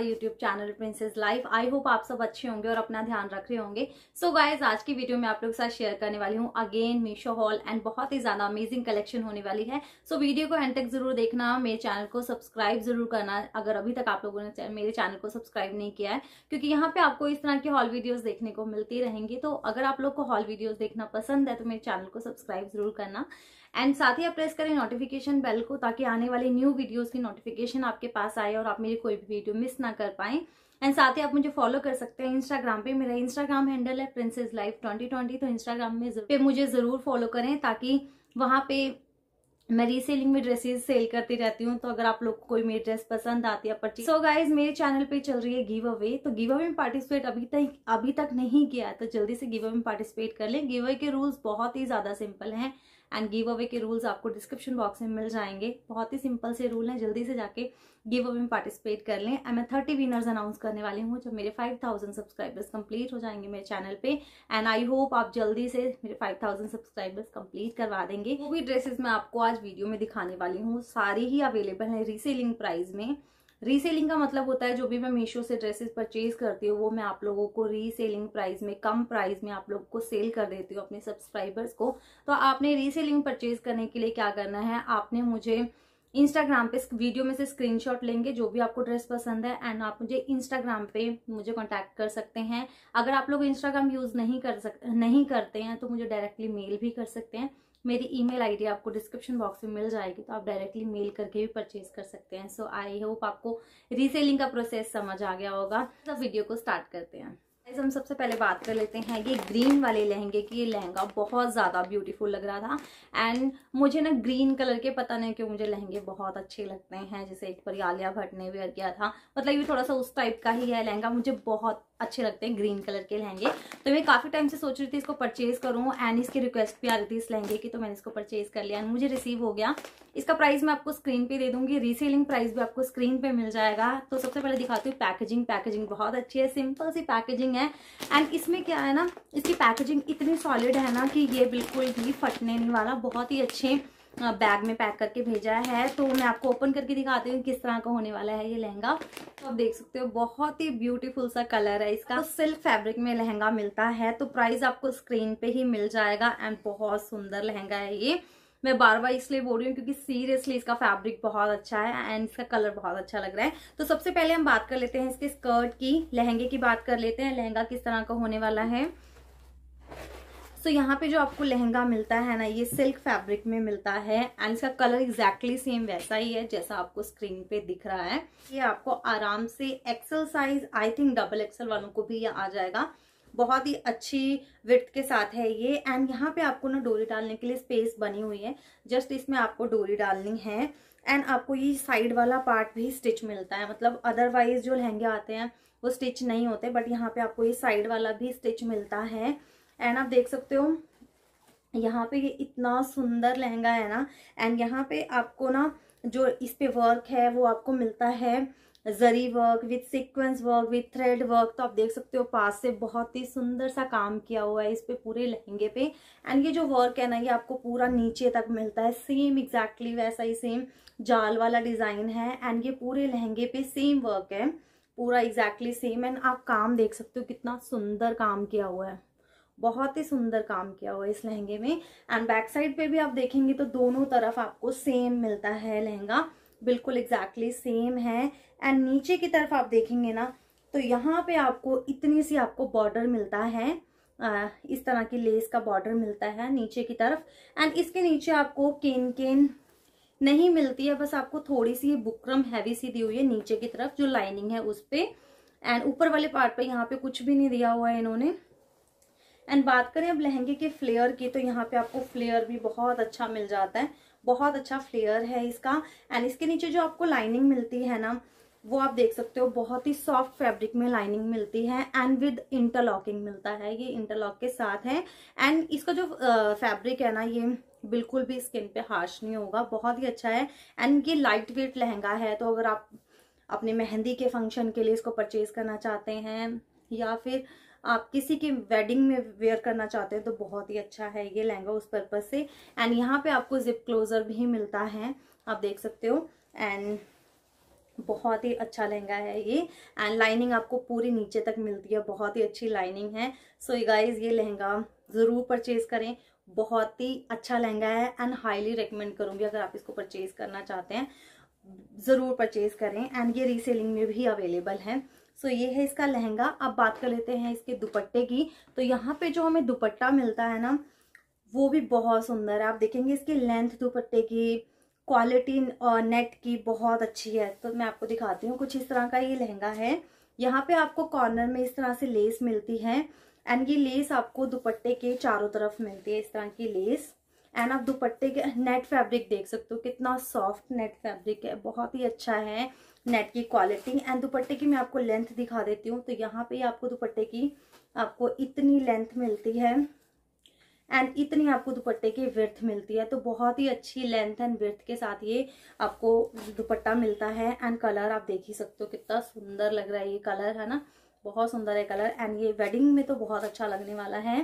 my YouTube channel princess life I hope आप सब अच्छे होंगे और अपना ध्यान रख रहे होंगे सो so गाइज आज की वीडियो में आप लोग के साथ शेयर करने वाली हूँ अगेन मीशो हॉल एंड बहुत ही ज्यादा अमेजिंग कलेक्शन होने वाली है सो so, वीडियो को एंड तक जरूर देखना मेरे चैनल को सब्सक्राइब जरूर करना अगर अभी तक आप लोगों ने मेरे चैनल को सब्सक्राइब नहीं किया है क्योंकि यहाँ पे आपको इस तरह की हॉल वीडियोज देखने को मिलती रहेंगी तो अगर आप लोग को हॉल वीडियोज देखना पसंद है तो मेरे चैनल को सब्सक्राइब जरूर करना एंड साथ ही आप प्रेस करें नोटिफिकेशन बेल को ताकि आने वाले न्यू वीडियोज की नोटिफिकेशन आपके पास आए और आप मेरी कोई भी वीडियो मिस ना कर पाए एंड साथ ही आप मुझे फॉलो कर सकते हैं इंस्टाग्राम पे मेरा इंस्टाग्राम हैंडल है प्रिंसेस लाइफ ट्वेंटी ट्वेंटी तो इंस्टाग्राम में पे मुझे ज़रूर फॉलो करें ताकि वहाँ पे मैं रीसेलिंग में ड्रेसेस सेल करती रहती हूँ तो अगर आप लोग कोई मेरी ड्रेस पसंद आती है परचेज सो गाइज मेरे चैनल पे चल रही है गिव अवे तो गिव अवे में पार्टिसिपेट अभी तक अभी तक नहीं किया तो जल्दी से गिव अवे में पार्टिसिपेट कर लें गिव अवे के रूल्स बहुत ही ज़्यादा सिंपल हैं एंड गिव अवे के रूल्स आपको डिस्क्रिप्शन बॉक्स में मिल जाएंगे बहुत ही सिंपल से रूल हैं जल्दी से जाके गिव अवे में पार्टिसिपेट कर लें एंड मैं थर्टी विनर्स अनाउंस करने वाली हूँ जब मेरे फाइव थाउजेंड सब्सक्राइबर्स कंप्लीट हो जाएंगे मेरे चैनल पे एंड आई होप आप जल्दी से मेरे फाइव थाउजेंड सब्सक्राइबर्स कंप्लीट करवा देंगे वो भी ड्रेसेस मैं आपको आज वीडियो में दिखाने वाली हूँ सारी ही अवेलेबल है रीसेलिंग प्राइस में रीसेलिंग का मतलब होता है जो भी मैं मीशो से ड्रेसेस परचेज करती हूँ वो मैं आप लोगों को रीसेलिंग प्राइस में कम प्राइस में आप लोगों को सेल कर देती हूँ अपने सब्सक्राइबर्स को तो आपने रीसेलिंग परचेज करने के लिए क्या करना है आपने मुझे इंस्टाग्राम पे वीडियो में से स्क्रीनशॉट लेंगे जो भी आपको ड्रेस पसंद है एंड आप मुझे इंस्टाग्राम पे मुझे कांटेक्ट कर सकते हैं अगर आप लोग इंस्टाग्राम यूज़ नहीं कर सक नहीं करते हैं तो मुझे डायरेक्टली मेल भी कर सकते हैं मेरी ईमेल आईडी आपको डिस्क्रिप्शन बॉक्स में मिल जाएगी तो आप डायरेक्टली मेल करके भी परचेज कर सकते हैं सो आई होप आपको रीसेलिंग का प्रोसेस समझ आ गया होगा तो वीडियो को स्टार्ट करते हैं हम सबसे पहले बात कर लेते हैं ये ग्रीन वाले लहंगे की ये लहंगा बहुत ज़्यादा ब्यूटीफुल लग रहा था एंड मुझे ना ग्रीन कलर के पता नहीं क्यों मुझे लहंगे बहुत अच्छे लगते हैं जैसे एक बार आलिया भट्ट ने वेयर किया था मतलब ये थोड़ा सा उस टाइप का ही है लहंगा मुझे बहुत अच्छे लगते हैं ग्रीन कलर के लहंगे तो मैं काफ़ी टाइम से सोच रही थी इसको परचेज करूँ एंड इसकी रिक्वेस्ट भी आ रही थी इस लहंगे की तो मैंने इसको परचेज कर लिया मुझे रिसीव हो गया इसका प्राइस मैं आपको स्क्रीन पे दे दूंगी रीसेलिंग प्राइस भी आपको स्क्रीन पे मिल जाएगा तो सबसे पहले दिखाती हूँ पैकेजिंग पैकेजिंग बहुत अच्छी है सिंपल सी पैकेजिंग है एंड इसमें क्या है ना इसकी पैकेजिंग इतनी सॉलिड है ना कि ये बिल्कुल भी फटने नहीं वाला बहुत ही अच्छे बैग में पैक करके भेजा है तो मैं आपको ओपन करके दिखाती हूँ किस तरह का होने वाला है ये लहंगा तो आप देख सकते हो बहुत ही ब्यूटीफुल सा कलर है इसका तो सिल्क फैब्रिक में लहंगा मिलता है तो प्राइस आपको स्क्रीन पे ही मिल जाएगा एंड बहुत सुंदर लहंगा है ये मैं बार बार इसलिए बोल रही हूँ क्योंकि सीरियसली इसका फैब्रिक बहुत अच्छा है एंड इसका कलर बहुत अच्छा लग रहा है तो सबसे पहले हम बात कर लेते हैं इसके स्कर्ट की लहंगे की बात कर लेते हैं लहंगा किस तरह का होने वाला है सो so, यहाँ पे जो आपको लहंगा मिलता है ना ये सिल्क फैब्रिक में मिलता है एंड इसका कलर एग्जैक्टली सेम वैसा ही है जैसा आपको स्क्रीन पे दिख रहा है ये आपको आराम से XL size I think double XL वालों को भी ये आ जाएगा बहुत ही अच्छी विथ के साथ है ये एंड यहाँ पे आपको ना डोरी डालने के लिए स्पेस बनी हुई है जस्ट इसमें आपको डोरी डालनी है एंड आपको ये साइड वाला पार्ट भी स्टिच मिलता है मतलब अदरवाइज जो लहंगे आते हैं वो स्टिच नहीं होते बट यहाँ पे आपको ये साइड वाला भी स्टिच मिलता है एंड आप देख सकते हो यहाँ पे ये इतना सुंदर लहंगा है ना एंड यहाँ पे आपको ना जो इस पे वर्क है वो आपको मिलता है zari work with sequence work with thread work तो आप देख सकते हो पास से बहुत ही सुंदर सा काम किया हुआ है इस पे पूरे लहंगे पे एंड ये जो वर्क है ना ये आपको पूरा नीचे तक मिलता है सेम एग्जैक्टली exactly वैसा ही सेम जाल वाला डिज़ाइन है एंड ये पूरे लहंगे पे सेम वर्क है पूरा एग्जैक्टली exactly सेम एंड आप काम देख सकते हो कितना सुंदर काम किया हुआ है बहुत ही सुंदर काम किया हुआ है इस लहंगे में एंड बैक साइड पे भी आप देखेंगे तो दोनों तरफ आपको सेम मिलता है लहंगा बिल्कुल एग्जैक्टली exactly सेम है एंड नीचे की तरफ आप देखेंगे ना तो यहाँ पे आपको इतनी सी आपको बॉर्डर मिलता है आ, इस तरह की लेस का बॉर्डर मिलता है नीचे की तरफ एंड इसके नीचे आपको केन केन नहीं मिलती है बस आपको थोड़ी सी बुकरम हैवी सी दी हुई है नीचे की तरफ जो लाइनिंग है उस पर एंड ऊपर वाले पार्ट पे यहाँ पे कुछ भी नहीं दिया हुआ है इन्होंने एंड बात करें अब लहंगे के फ्लेयर की तो यहाँ पे आपको फ्लेयर भी बहुत अच्छा मिल जाता है बहुत अच्छा फ्लेयर है इसका एंड इसके नीचे जो आपको लाइनिंग मिलती है ना वो आप देख सकते हो बहुत ही सॉफ्ट फैब्रिक में लाइनिंग मिलती है एंड विद इंटरलॉकिंग मिलता है ये इंटरलॉक के साथ है एंड इसका जो फैब्रिक है ना ये बिल्कुल भी स्किन पे हार्श नहीं होगा बहुत ही अच्छा है एंड ये लाइट वेट लहंगा है तो अगर आप अपने मेहंदी के फंक्शन के लिए इसको परचेज करना चाहते हैं या फिर आप किसी की वेडिंग में वेयर करना चाहते हैं तो बहुत ही अच्छा है ये लहंगा उस पर्पज़ से एंड यहाँ पे आपको जिप क्लोज़र भी मिलता है आप देख सकते हो एंड बहुत ही अच्छा लहंगा है ये एंड लाइनिंग आपको पूरी नीचे तक मिलती है बहुत ही अच्छी लाइनिंग है सो so, गाइज ये लहंगा ज़रूर परचेज़ करें बहुत ही अच्छा लहंगा है एंड हाईली रिकमेंड करूँगी अगर आप इसको परचेज़ करना चाहते हैं ज़रूर परचेज़ करें एंड ये रीसेलिंग में भी अवेलेबल है सो ये है इसका लहंगा अब बात कर लेते हैं इसके दुपट्टे की तो यहाँ पे जो हमें दुपट्टा मिलता है ना वो भी बहुत सुंदर है आप देखेंगे इसकी लेंथ दुपट्टे की क्वालिटी और नेट की बहुत अच्छी है तो मैं आपको दिखाती हूँ कुछ इस तरह का ये लहंगा है यहाँ पे आपको कॉर्नर में इस तरह से लेस मिलती है एंड ये लेस आपको दुपट्टे के चारों तरफ मिलती है इस तरह की लेस एंड आप दुपट्टे के नेट फैब्रिक देख सकते हो कितना सॉफ्ट नेट फैब्रिक है बहुत ही अच्छा है नेट की क्वालिटी एंड दुपट्टे की मैं आपको लेंथ दिखा देती हूँ तो यहाँ पे आपको दुपट्टे की आपको इतनी लेंथ मिलती है एंड इतनी आपको दुपट्टे की विर्थ मिलती है तो बहुत ही अच्छी लेंथ एंड विर्थ के साथ ये आपको दुपट्टा मिलता है एंड कलर आप देख ही सकते हो कितना सुंदर लग रहा है ये कलर है ना बहुत सुंदर है कलर एंड ये वेडिंग में तो बहुत अच्छा लगने वाला है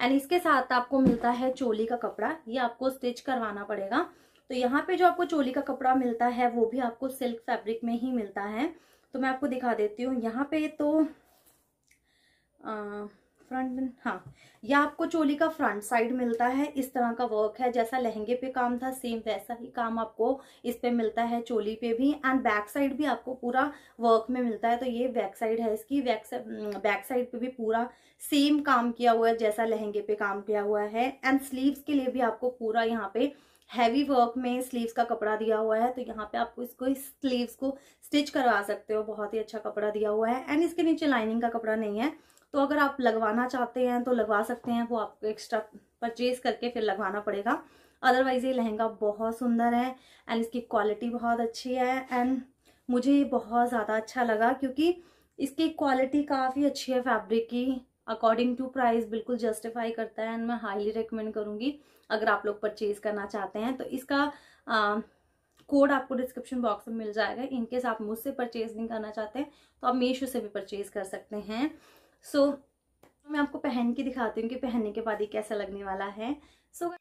एंड इसके साथ आपको मिलता है चोली का कपड़ा ये आपको स्टिच करवाना पड़ेगा तो यहाँ पे जो आपको चोली का कपड़ा मिलता है वो भी आपको सिल्क फैब्रिक में ही मिलता है तो मैं आपको दिखा देती हूँ यहाँ पे तो आ, फ्रंट हाँ यह आपको चोली का फ्रंट साइड मिलता है इस तरह का वर्क है जैसा लहंगे पे काम था सेम वैसा ही काम आपको इस पे मिलता है चोली पे भी एंड बैक साइड भी आपको पूरा वर्क में मिलता है तो ये बैक साइड है इसकी बैक बैक साइड पे भी पूरा सेम काम किया हुआ है जैसा लहंगे पे काम किया हुआ है एंड स्लीव्स के लिए भी आपको पूरा यहाँ पे हैवी वर्क में स्लीव्स का कपड़ा दिया हुआ है तो यहाँ पे आपको इसको इस स्लीव्स को स्टिच करवा सकते हो बहुत ही अच्छा कपड़ा दिया हुआ है एंड इसके नीचे लाइनिंग का कपड़ा नहीं है तो अगर आप लगवाना चाहते हैं तो लगवा सकते हैं वो आपको एक्स्ट्रा परचेज करके फिर लगवाना पड़ेगा अदरवाइज़ ये लहंगा बहुत सुंदर है एंड इसकी क्वालिटी बहुत अच्छी है एंड मुझे ये बहुत ज़्यादा अच्छा लगा क्योंकि इसकी क्वालिटी काफ़ी अच्छी है फैब्रिक की अकॉर्डिंग टू प्राइस बिल्कुल जस्टिफाई करता है एंड मैं हाईली रिकमेंड करूँगी अगर आप लोग परचेज करना चाहते हैं तो इसका आ, कोड आपको डिस्क्रिप्शन बॉक्स में मिल जाएगा इनकेस आप मुझसे परचेज नहीं करना चाहते तो आप मीशो से भी परचेज कर सकते हैं सो so, मैं आपको पहन के दिखाती हूँ कि पहनने के बाद ये कैसा लगने वाला है सो so,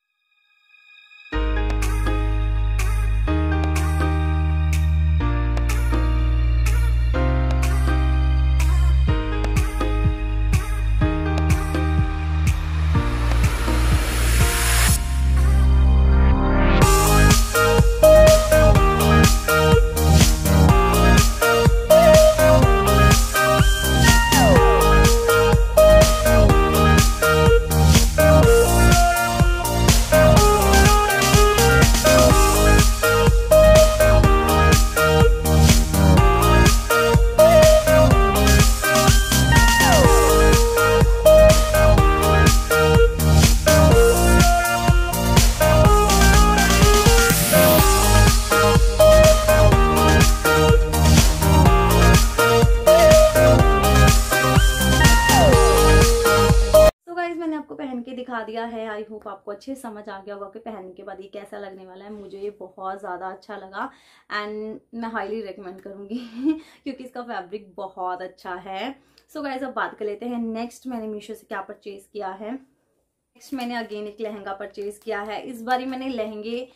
होप तो आपको अच्छे समझ आ गया होगा कि पहनने के बाद ये कैसा लगने वाला है मुझे ये बहुत ज़्यादा अच्छा लगा एंड मैं हाईली रिकमेंड करूँगी क्योंकि इसका फैब्रिक बहुत अच्छा है सो गाइज अब बात कर लेते हैं नेक्स्ट मैंने मीशो से क्या परचेज़ किया है नेक्स्ट मैंने अगेन एक लहंगा परचेज़ किया है इस बारी मैंने लहंगे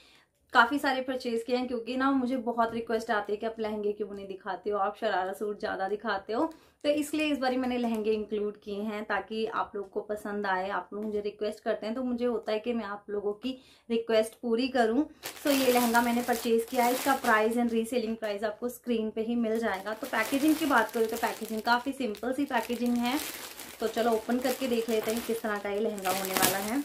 काफ़ी सारे परचेज किए हैं क्योंकि ना मुझे बहुत रिक्वेस्ट आती है कि आप लहंगे क्यों नहीं दिखाते हो आप शरारा सूट ज़्यादा दिखाते हो तो इसलिए इस बारी मैंने लहंगे इंक्लूड किए हैं ताकि आप लोग को पसंद आए आप लोग मुझे रिक्वेस्ट करते हैं तो मुझे होता है कि मैं आप लोगों की रिक्वेस्ट पूरी करूं सो ये लहंगा मैंने परचेज़ किया है इसका प्राइस एंड रीसेलिंग प्राइस आपको स्क्रीन पे ही मिल जाएगा तो पैकेजिंग की बात करें तो पैकेजिंग काफ़ी सिंपल सी पैकेजिंग है तो चलो ओपन करके देख लेते हैं किस तरह का ये लहंगा होने वाला है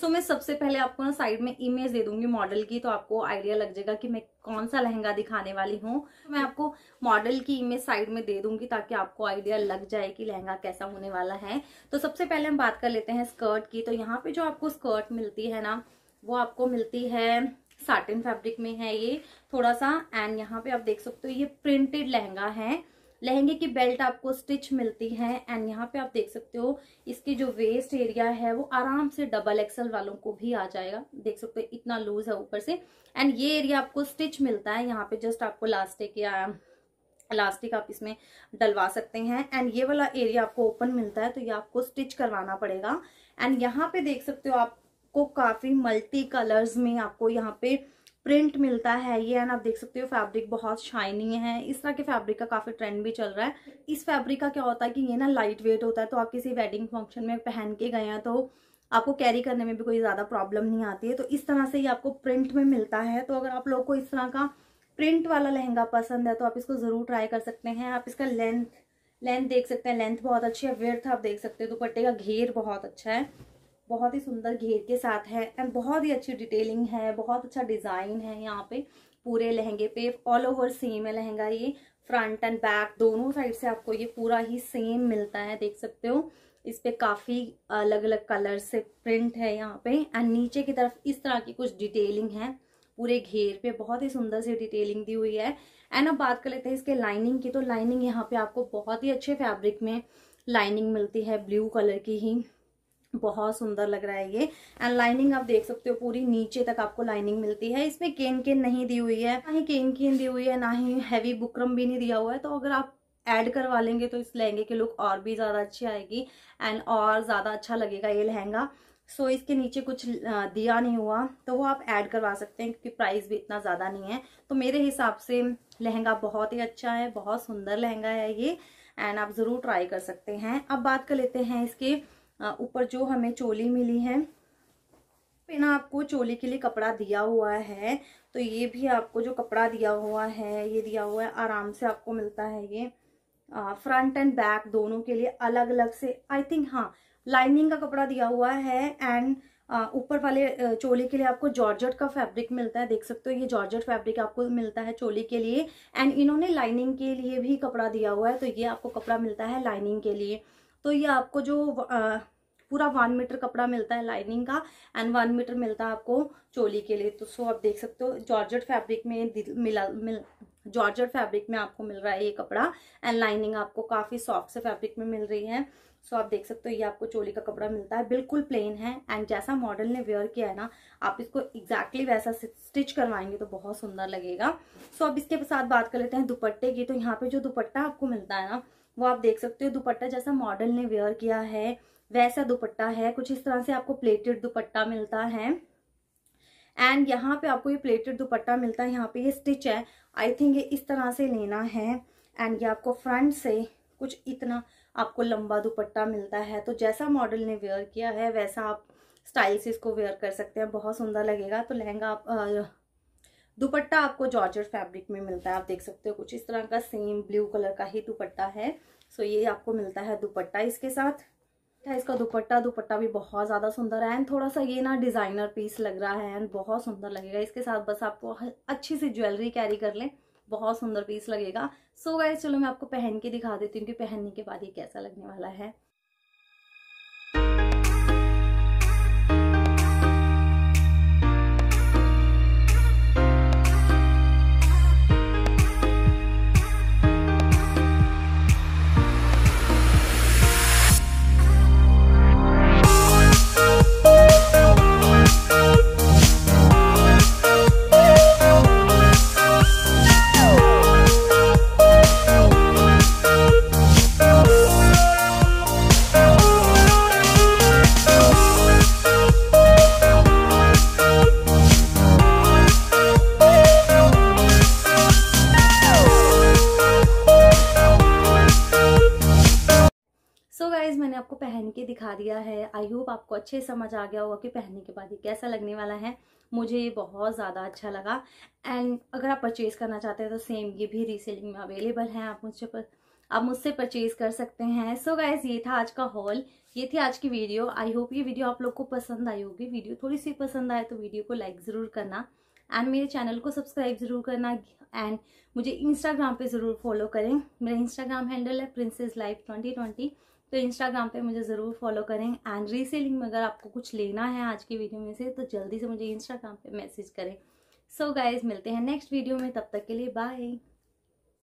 सो so, मैं सबसे पहले आपको ना साइड में इमेज दे दूंगी मॉडल की तो आपको आइडिया लग जाएगा कि मैं कौन सा लहंगा दिखाने वाली हूँ तो मैं आपको मॉडल की इमेज साइड में दे दूंगी ताकि आपको आइडिया लग जाए कि लहंगा कैसा होने वाला है तो सबसे पहले हम बात कर लेते हैं स्कर्ट की तो यहाँ पे जो आपको स्कर्ट मिलती है ना वो आपको मिलती है साटिन फैब्रिक में है ये थोड़ा सा एंड यहाँ पे आप देख सकते हो ये प्रिंटेड लहंगा है लहंगे की बेल्ट आपको स्टिच मिलती है एंड यहाँ पे आप देख सकते हो इसकी जो वेस्ट एरिया है वो आराम से डबल एक्सल वालों को भी आ जाएगा देख सकते हो इतना लूज है ऊपर से एंड ये एरिया आपको स्टिच मिलता है यहाँ पे जस्ट आपको लास्टिक या इलास्टिक आप इसमें डलवा सकते हैं एंड ये वाला एरिया आपको ओपन मिलता है तो ये आपको स्टिच करवाना पड़ेगा एंड यहाँ पे देख सकते हो आपको काफ़ी मल्टी कलर्स में आपको यहाँ पे प्रिंट मिलता है ये एंड आप देख सकते हो फैब्रिक बहुत शाइनिंग है इस तरह के फैब्रिक का काफ़ी ट्रेंड भी चल रहा है इस फैब्रिक का क्या होता है कि ये ना लाइट वेट होता है तो आप किसी वेडिंग फंक्शन में पहन के गए हैं तो आपको कैरी करने में भी कोई ज़्यादा प्रॉब्लम नहीं आती है तो इस तरह से ये आपको प्रिंट में मिलता है तो अगर आप लोग को इस तरह का प्रिंट वाला लहंगा पसंद है तो आप इसको ज़रूर ट्राई कर सकते हैं आप इसका लेंथ लेंथ देख सकते हैं लेंथ बहुत अच्छी है विर्थ आप देख सकते हैं दुपट्टे का घेर बहुत अच्छा है बहुत ही सुंदर घेर के साथ है एंड बहुत ही अच्छी डिटेलिंग है बहुत अच्छा डिज़ाइन है यहाँ पे पूरे लहंगे पे ऑल ओवर सेम है लहंगा ये फ्रंट एंड बैक दोनों साइड से आपको ये पूरा ही सेम मिलता है देख सकते हो इस पे काफ़ी अलग अलग कलर से प्रिंट है यहाँ पे एंड नीचे की तरफ इस तरह की कुछ डिटेलिंग है पूरे घेर पे बहुत ही सुंदर सी डिटेलिंग दी हुई है एंड अब बात कर लेते हैं इसके लाइनिंग की तो लाइनिंग यहाँ पे आपको बहुत ही अच्छे फैब्रिक में लाइनिंग मिलती है ब्लू कलर की ही बहुत सुंदर लग रहा है ये एंड लाइनिंग आप देख सकते हो पूरी नीचे तक आपको लाइनिंग मिलती है इसमें केन केन नहीं दी हुई है ना ही केन केन दी हुई है ना ही हैवी बुकरम भी नहीं दिया हुआ है तो अगर आप ऐड करवा लेंगे तो इस लहंगे की लुक और भी ज़्यादा अच्छी आएगी एंड और ज़्यादा अच्छा लगेगा ये लहंगा सो so, इसके नीचे कुछ दिया नहीं हुआ तो वो आप ऐड करवा सकते हैं क्योंकि प्राइस भी इतना ज़्यादा नहीं है तो मेरे हिसाब से लहंगा बहुत ही अच्छा है बहुत सुंदर लहंगा है ये एंड आप ज़रूर ट्राई कर सकते हैं अब बात कर लेते हैं इसके ऊपर जो हमें चोली मिली है पे ना आपको चोली के लिए कपड़ा दिया हुआ है तो ये भी आपको जो कपड़ा दिया हुआ है ये दिया हुआ है आराम से आपको मिलता है ये फ्रंट एंड बैक दोनों के लिए अलग अलग से आई थिंक हाँ लाइनिंग का कपड़ा दिया हुआ है एंड ऊपर वाले चोली के लिए आपको जॉर्जट का फैब्रिक मिलता है देख सकते हो ये जॉर्जट फैब्रिक आपको मिलता है चोली के लिए एंड इन्होंने लाइनिंग के लिए भी कपड़ा दिया हुआ है तो ये आपको कपड़ा मिलता है लाइनिंग के लिए तो ये आपको जो पूरा वन मीटर कपड़ा मिलता है लाइनिंग का एंड वन मीटर मिलता है आपको चोली के लिए तो सो आप देख सकते हो जॉर्जेट फैब्रिक में मिला मिल जॉर्जेट फैब्रिक में आपको मिल रहा है ये कपड़ा एंड लाइनिंग आपको काफ़ी सॉफ्ट से फैब्रिक में मिल रही है सो आप देख सकते हो ये आपको चोली का कपड़ा मिलता है बिल्कुल प्लेन है एंड जैसा मॉडल ने वेयर किया है ना आप इसको एग्जैक्टली exactly वैसा स्टिच करवाएंगे तो बहुत सुंदर लगेगा सो अब इसके साथ बात कर लेते हैं दुपट्टे की तो यहाँ पे जो दुपट्टा आपको मिलता है ना वो आप देख सकते हो दुपट्टा जैसा मॉडल ने वेयर किया है वैसा दुपट्टा है कुछ इस तरह से आपको प्लेटेड दुपट्टा मिलता है एंड यहाँ पे आपको ये प्लेटेड दुपट्टा मिलता है यहाँ पे ये स्टिच है आई थिंक ये इस तरह से लेना है एंड ये आपको फ्रंट से कुछ इतना आपको लंबा दुपट्टा मिलता है तो जैसा मॉडल ने वेयर किया है वैसा आप स्टाइल से इसको वेयर कर सकते हैं बहुत सुंदर लगेगा तो लहंगा आप दुपट्टा आपको जॉर्जर फैब्रिक में मिलता है आप देख सकते हो कुछ इस तरह का सेम ब्लू कलर का ही दुपट्टा है सो ये आपको मिलता है दुपट्टा इसके साथ है अच्छा, इसका दुपट्टा दुपट्टा भी बहुत ज़्यादा सुंदर है एंड थोड़ा सा ये ना डिज़ाइनर पीस लग रहा है एंड बहुत सुंदर लगेगा इसके साथ बस आपको अच्छी सी ज्वेलरी कैरी कर लें बहुत सुंदर पीस लगेगा सो so गाइस चलो मैं आपको पहन के दिखा देती हूँ कि पहनने के बाद ये कैसा लगने वाला है आपको अच्छे समझ आ गया होगा कि पहनने के बाद ये कैसा लगने वाला है मुझे ये बहुत ज़्यादा अच्छा लगा एंड अगर आप परचेज़ करना चाहते हैं तो सेम ये भी रीसेलिंग में अवेलेबल है आप मुझसे पर, आप मुझसे परचेज़ कर सकते हैं सो so गाइज ये था आज का हॉल ये थी आज की वीडियो आई होप ये वीडियो आप लोग को पसंद आई होगी वीडियो थोड़ी सी पसंद आए तो वीडियो को लाइक ज़रूर करना एंड मेरे चैनल को सब्सक्राइब ज़रूर करना एंड मुझे इंस्टाग्राम पे ज़रूर फॉलो करें मेरा इंस्टाग्राम हैंडल है प्रिंसेस लाइफ ट्वेंटी ट्वेंटी तो इंस्टाग्राम पे मुझे ज़रूर फॉलो करें एंड रीसेलिंग में अगर आपको कुछ लेना है आज की वीडियो में से तो जल्दी से मुझे इंस्टाग्राम पे मैसेज करें सो so गाइज मिलते हैं नेक्स्ट वीडियो में तब तक के लिए बाय